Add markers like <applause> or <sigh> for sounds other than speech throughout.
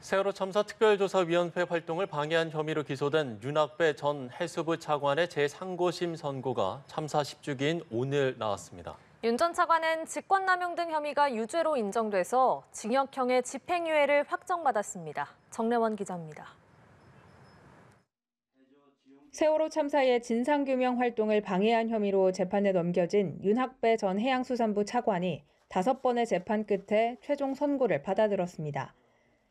세월호 참사 특별조사위원회 활동을 방해한 혐의로 기소된 윤학배 전 해수부 차관의 재상고심 선고가 참사 10주기인 오늘 나왔습니다. 윤 전 차관은 직권남용 등 혐의가 유죄로 인정돼서 징역형의 집행유예를 확정받았습니다. 정래원 기자입니다. 세월호 참사의 진상규명 활동을 방해한 혐의로 재판에 넘겨진 윤학배 전 해양수산부 차관이 다섯 번의 재판 끝에 최종 선고를 받아들었습니다.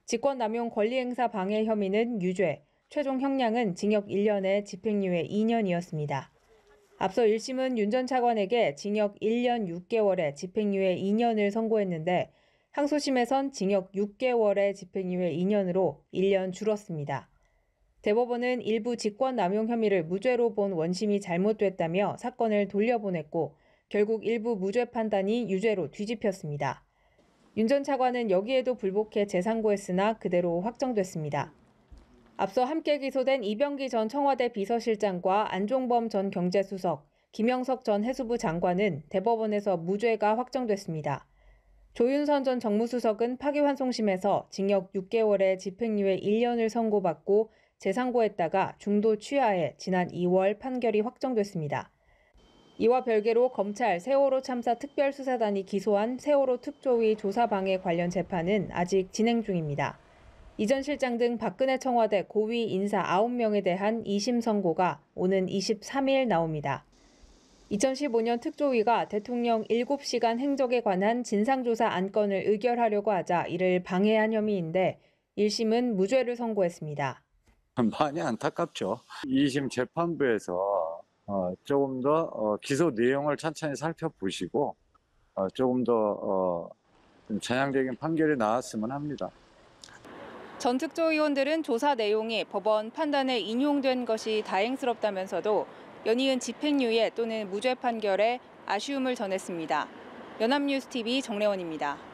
직권남용 권리행사 방해 혐의는 유죄, 최종 형량은 징역 1년에 집행유예 2년이었습니다. 앞서 1심은 윤 전 차관에게 징역 1년 6개월에 집행유예 2년을 선고했는데 항소심에선 징역 6개월에 집행유예 2년으로 1년 줄었습니다. 대법원은 일부 직권 남용 혐의를 무죄로 본 원심이 잘못됐다며 사건을 돌려보냈고 결국 일부 무죄 판단이 유죄로 뒤집혔습니다. 윤전 차관은 여기에도 불복해 재상고했으나 그대로 확정됐습니다. 앞서 함께 기소된 이병기 전 청와대 비서실장과 안종범 전 경제수석, 김영석 전 해수부 장관은 대법원에서 무죄가 확정됐습니다. 조윤선 전 정무수석은 파기환송심에서 징역 6개월에 집행유예 1년을 선고받고 재상고했다가 중도 취하해 지난 2월 판결이 확정됐습니다. 이와 별개로 검찰 세월호 참사 특별수사단이 기소한 세월호 특조위 조사방해 관련 재판은 아직 진행 중입니다. 이전 실장 등 박근혜 청와대 고위 인사 9명에 대한 2심 선고가 오는 23일 나옵니다. 2015년 특조위가 대통령 7시간 행적에 관한 진상조사 안건을 의결하려고 하자 이를 방해한 혐의인데 1심은 무죄를 선고했습니다. <laughs> 많이 안타깝죠. 2심 재판부에서 어, 조금 더 어, 기소 내용을 천천히 살펴보시고 어, 조금 더좀 어, 전향적인 판결이 나왔으면 합니다. 전 특조 위원들은 조사 내용이 법원 판단에 인용된 것이 다행스럽다면서도 연이은 집행유예 또는 무죄 판결에 아쉬움을 전했습니다. 연합뉴스TV 정래원입니다.